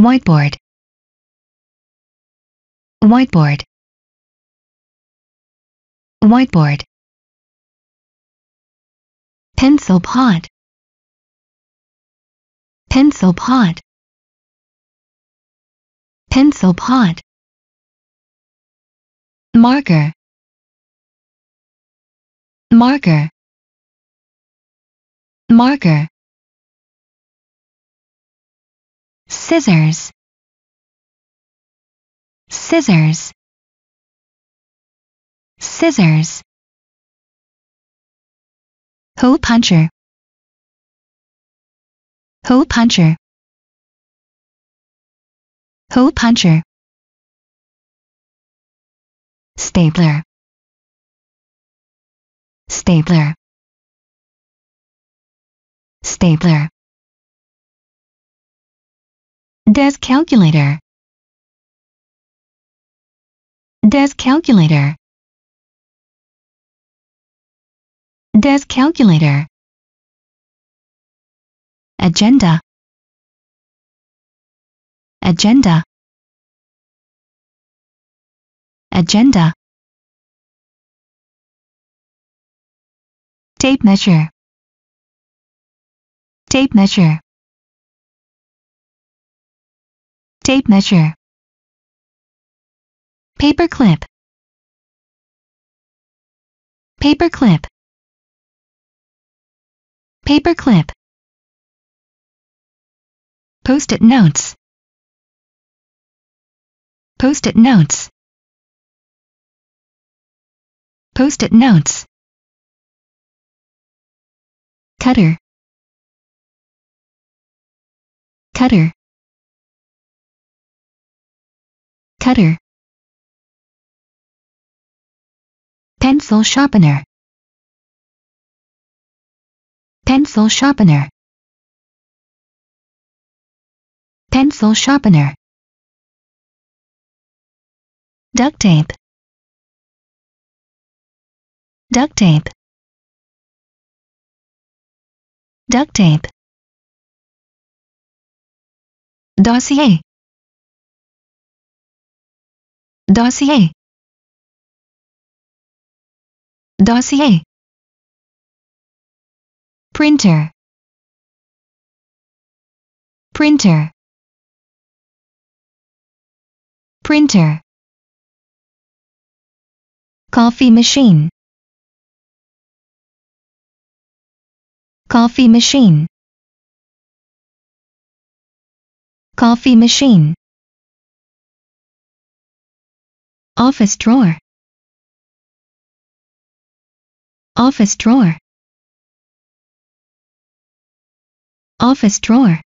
whiteboard whiteboard whiteboard pencil pot pencil pot pencil pot marker marker marker scissors scissors scissors hole puncher hole puncher hole puncher stapler stapler stapler Desk calculator. Desk calculator. Desk calculator. Agenda. Agenda. Agenda. Tape measure. Tape measure. tape measure, paper clip, paper clip, paper clip, post-it notes, post-it notes, post-it notes, cutter, cutter cutter, pencil sharpener, pencil sharpener, pencil sharpener, duct tape, duct tape, duct tape, dossier dossier dossier printer printer printer coffee machine coffee machine coffee machine office drawer office drawer office drawer